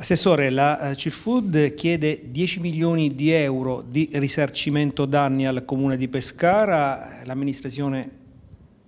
Assessore, la eh, Cirfood chiede 10 milioni di euro di risarcimento danni al comune di Pescara, l'amministrazione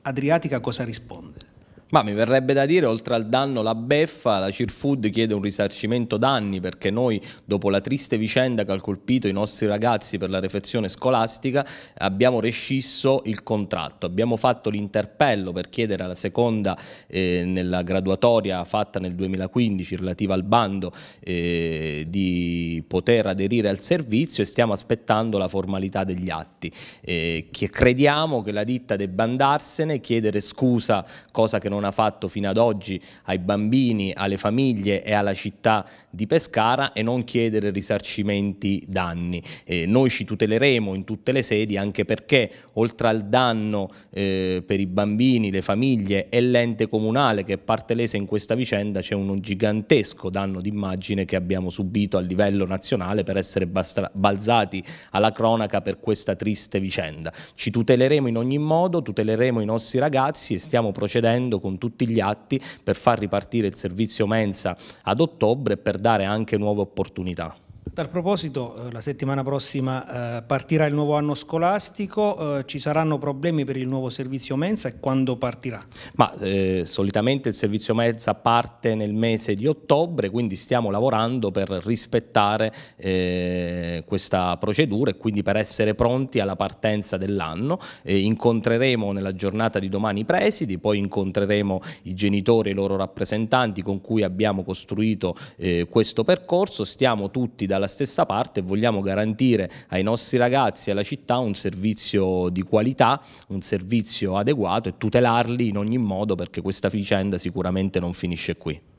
adriatica cosa risponde? Ma mi verrebbe da dire, oltre al danno, la beffa, la Cirfood chiede un risarcimento danni perché noi, dopo la triste vicenda che ha colpito i nostri ragazzi per la refezione scolastica, abbiamo rescisso il contratto. Abbiamo fatto l'interpello per chiedere alla seconda eh, nella graduatoria fatta nel 2015 relativa al bando eh, di poter aderire al servizio e stiamo aspettando la formalità degli atti. Eh, che crediamo che la ditta debba andarsene, chiedere scusa, cosa che non non ha fatto fino ad oggi ai bambini, alle famiglie e alla città di Pescara e non chiedere risarcimenti danni. Eh, noi ci tuteleremo in tutte le sedi anche perché oltre al danno eh, per i bambini, le famiglie e l'ente comunale che è parte lesa in questa vicenda c'è un gigantesco danno d'immagine che abbiamo subito a livello nazionale per essere balzati alla cronaca per questa triste vicenda. Ci tuteleremo in ogni modo, tuteleremo i nostri ragazzi e stiamo procedendo con con tutti gli atti per far ripartire il servizio mensa ad ottobre e per dare anche nuove opportunità. A tal proposito, eh, la settimana prossima eh, partirà il nuovo anno scolastico, eh, ci saranno problemi per il nuovo servizio mensa e quando partirà? Ma eh, solitamente il servizio mensa parte nel mese di ottobre, quindi stiamo lavorando per rispettare eh, questa procedura e quindi per essere pronti alla partenza dell'anno. Eh, incontreremo nella giornata di domani i presidi, poi incontreremo i genitori e i loro rappresentanti con cui abbiamo costruito questo percorso, stiamo tutti dalla dalla stessa parte e vogliamo garantire ai nostri ragazzi e alla città un servizio di qualità, un servizio adeguato e tutelarli in ogni modo perché questa vicenda sicuramente non finisce qui.